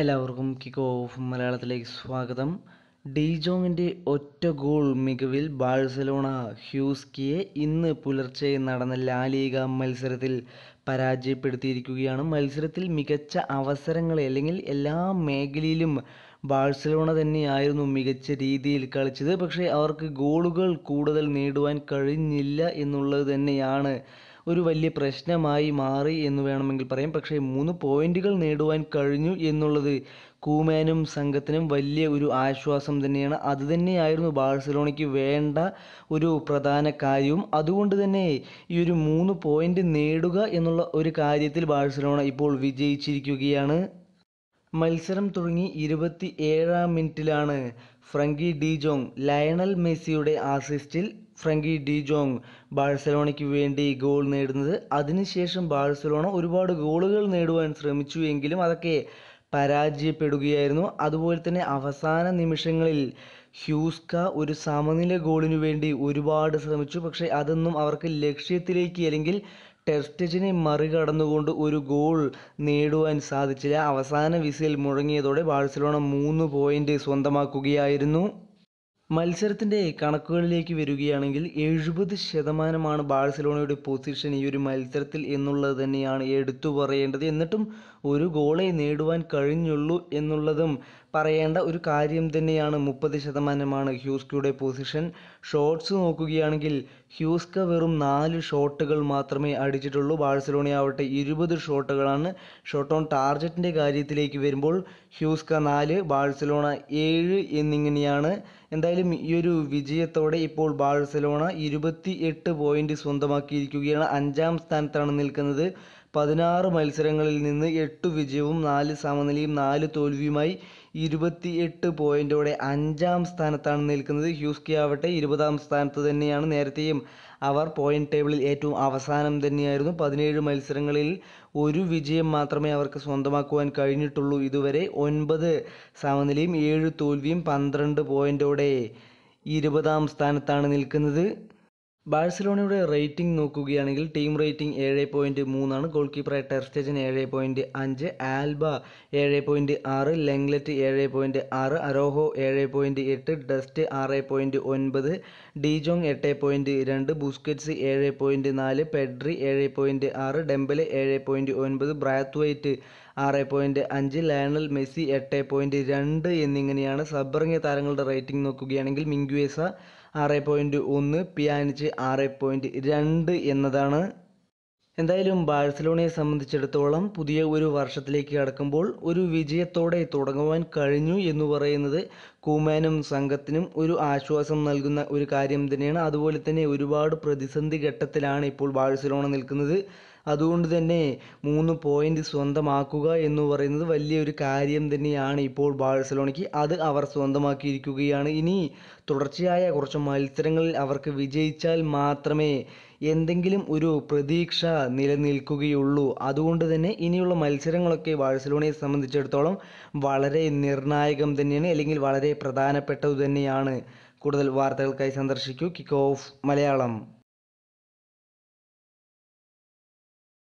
എല്ലാവർക്കും kick off മലയാളത്തിലേക്ക് സ്വാഗതം ഡീജോങ്ങിൻ്റെ ഒറ്റ ഗോൾ മികവിൽ ബാഴ്സലോണ ഹ്യൂസ്കിയെ ഇന്ന് പുലർച്ചെ നടന്ന ലാലീഗ മത്സരത്തിൽ പരാജയപ്പെടുത്തിയിരിക്കുകയാണ് മത്സരത്തിൽ മികച്ച അവസരങ്ങൾ അല്ലെങ്കിൽ എല്ലാ മേഖലയിലും ബാഴ്സലോണ തന്നെയായിരുന്നു മികച്ച രീതിയിൽ കളിച്ചത് പക്ഷേ അവർക്ക് ഗോളുകൾ കൂടുതൽ നേടുവാൻ കഴിഞ്ഞില്ല എന്നുള്ളത് തന്നെയാണ് ഒരു വലിയ പ്രശ്നമായി മാറി എന്ന് വേണമെങ്കിൽ പറയാം പക്ഷേ മൂന്ന് പോയിന്റുകൾ നേടുവാൻ കഴിഞ്ഞു എന്നുള്ളത് കൂമാനും സംഘത്തിനും വലിയ ഒരു ആശ്വാസം തന്നെയാണ് അത് തന്നെയായിരുന്നു ബാഴ്സലോണയ്ക്ക് വേണ്ട ഒരു പ്രധാന കാര്യവും അതുകൊണ്ട് തന്നെ ഈ ഒരു മൂന്ന് പോയിന്റ് നേടുക എന്നുള്ള ഒരു കാര്യത്തിൽ ബാഴ്സലോണ ഇപ്പോൾ വിജയിച്ചിരിക്കുകയാണ് മത്സരം തുടങ്ങി ഇരുപത്തി ഏഴാം മിനിറ്റിലാണ് ഫ്രങ്കി ഡിജോങ് ലയണൽ മെസ്സിയുടെ ആസിസ്റ്റിൽ ഫ്രങ്കി ജോങ് ബാഴ്സലോണയ്ക്ക് വേണ്ടി ഗോൾ നേടുന്നത് അതിനുശേഷം ബാഴ്സലോണ ഒരുപാട് ഗോളുകൾ നേടുവാൻ ശ്രമിച്ചു എങ്കിലും അതൊക്കെ പരാജയപ്പെടുകയായിരുന്നു അതുപോലെ തന്നെ അവസാന നിമിഷങ്ങളിൽ ഹ്യൂസ്ക ഒരു സമനില ഗോളിനു വേണ്ടി ഒരുപാട് ശ്രമിച്ചു പക്ഷേ അതൊന്നും അവർക്ക് ലക്ഷ്യത്തിലേക്ക് അല്ലെങ്കിൽ ടെസ്റ്റിനെ മറികടന്നുകൊണ്ട് ഒരു ഗോൾ നേടുവാൻ സാധിച്ചില്ല അവസാന വിസിൽ മുഴങ്ങിയതോടെ ബാഴ്സലോണ മൂന്ന് പോയിന്റ് സ്വന്തമാക്കുകയായിരുന്നു മത്സരത്തിൻ്റെ കണക്കുകളിലേക്ക് വരികയാണെങ്കിൽ എഴുപത് ശതമാനമാണ് ബാഴ്സലോണയുടെ പൊസിഷൻ ഈ ഒരു മത്സരത്തിൽ എന്നുള്ളത് തന്നെയാണ് എടുത്തു പറയേണ്ടത് എന്നിട്ടും ഒരു ഗോളെ നേടുവാൻ കഴിഞ്ഞുള്ളൂ എന്നുള്ളതും പറയേണ്ട ഒരു കാര്യം തന്നെയാണ് മുപ്പത് ശതമാനമാണ് ഹ്യൂസ്ക്യുടെ പൊസിഷൻ ഷോട്ട്സ് നോക്കുകയാണെങ്കിൽ ഹ്യൂസ്ക വെറും നാല് ഷോട്ടുകൾ മാത്രമേ അടിച്ചിട്ടുള്ളൂ ആവട്ടെ ഇരുപത് ഷോട്ടുകളാണ് ഷോട്ട് ഓൺ ടാർജറ്റിൻ്റെ കാര്യത്തിലേക്ക് വരുമ്പോൾ ഹ്യൂസ്ക നാല് ബാഴ്സലോണ ഏഴ് എന്നിങ്ങനെയാണ് എന്തായാലും ഈ ഒരു വിജയത്തോടെ ഇപ്പോൾ ബാഴ്സലോണ ഇരുപത്തി എട്ട് പോയിൻ്റ് സ്വന്തമാക്കിയിരിക്കുകയാണ് അഞ്ചാം സ്ഥാനത്താണ് നിൽക്കുന്നത് പതിനാറ് മത്സരങ്ങളിൽ നിന്ന് എട്ട് വിജയവും നാല് സമനിലയും നാല് തോൽവിയുമായി ഇരുപത്തിയെട്ട് പോയിന്റോടെ അഞ്ചാം സ്ഥാനത്താണ് നിൽക്കുന്നത് ഹ്യൂസ്കി ആവട്ടെ ഇരുപതാം സ്ഥാനത്ത് തന്നെയാണ് നേരത്തെയും അവർ പോയിന്റ് ടേബിളിൽ ഏറ്റവും അവസാനം തന്നെയായിരുന്നു പതിനേഴ് മത്സരങ്ങളിൽ ഒരു വിജയം മാത്രമേ അവർക്ക് സ്വന്തമാക്കുവാൻ കഴിഞ്ഞിട്ടുള്ളൂ ഇതുവരെ ഒൻപത് സമനിലയും ഏഴ് തോൽവിയും പന്ത്രണ്ട് പോയിന്റോടെ ഇരുപതാം സ്ഥാനത്താണ് നിൽക്കുന്നത് ബാഴ്സലോണയുടെ റേറ്റിംഗ് നോക്കുകയാണെങ്കിൽ ടീം റേറ്റിംഗ് ഏഴ് പോയിൻറ്റ് മൂന്നാണ് ഗോൾ കീപ്പറായ ടെർസ്റ്റേജൻ ഏഴ് പോയിൻറ്റ് അഞ്ച് ആൽബ ഏഴ് പോയിൻറ്റ് ആറ് ലെങ്ലെറ്റ് ഏഴ് പോയിൻറ്റ് ആറ് അരോഹോ ഏഴ് പോയിൻറ്റ് എട്ട് ഡസ്റ്റ് ആറ് പോയിൻറ്റ് ഒൻപത് ഡീജോങ് എട്ട് പോയിൻറ്റ് രണ്ട് ബുസ്കറ്റ്സ് ഏഴ് പോയിൻറ്റ് നാല് പെഡ്രി ഏഴ് പോയിൻറ്റ് ആറ് ഡെമ്പല് ഏഴ് പോയിൻറ്റ് ഒൻപത് ബ്രാത്ത് വൈറ്റ് ആറ് പോയിൻറ്റ് അഞ്ച് ലയണൽ മെസ്സി എട്ട് പോയിൻറ്റ് രണ്ട് എന്നിങ്ങനെയാണ് സബ്ബറിങ്ങിയ താരങ്ങളുടെ റേറ്റിംഗ് നോക്കുകയാണെങ്കിൽ മിങ്കുവേസ ആറ് പോയിൻറ്റ് ഒന്ന് പിയാനിച്ച് ആറ് പോയിൻറ്റ് രണ്ട് എന്നതാണ് എന്തായാലും ബാഴ്സലോണയെ സംബന്ധിച്ചിടത്തോളം പുതിയ ഒരു വർഷത്തിലേക്ക് കടക്കുമ്പോൾ ഒരു വിജയത്തോടെ തുടങ്ങുവാൻ കഴിഞ്ഞു എന്ന് പറയുന്നത് കൂമാനും സംഘത്തിനും ഒരു ആശ്വാസം നൽകുന്ന ഒരു കാര്യം തന്നെയാണ് അതുപോലെ തന്നെ ഒരുപാട് പ്രതിസന്ധി ഘട്ടത്തിലാണ് ഇപ്പോൾ ബാഴ്സലോണ നിൽക്കുന്നത് അതുകൊണ്ട് തന്നെ മൂന്ന് പോയിന്റ് സ്വന്തമാക്കുക എന്ന് പറയുന്നത് വലിയൊരു കാര്യം തന്നെയാണ് ഇപ്പോൾ ബാഴ്സലോണയ്ക്ക് അത് അവർ സ്വന്തമാക്കിയിരിക്കുകയാണ് ഇനി തുടർച്ചയായ കുറച്ച് മത്സരങ്ങളിൽ അവർക്ക് വിജയിച്ചാൽ മാത്രമേ എന്തെങ്കിലും ഒരു പ്രതീക്ഷ നിലനിൽക്കുകയുള്ളൂ അതുകൊണ്ട് തന്നെ ഇനിയുള്ള മത്സരങ്ങളൊക്കെ ബാഴ്സലോണയെ സംബന്ധിച്ചിടത്തോളം വളരെ നിർണായകം തന്നെയാണ് അല്ലെങ്കിൽ വളരെ പ്രധാനപ്പെട്ടത് തന്നെയാണ് കൂടുതൽ വാർത്തകൾക്കായി സന്ദർശിക്കൂ കിക്ക് ഓഫ് മലയാളം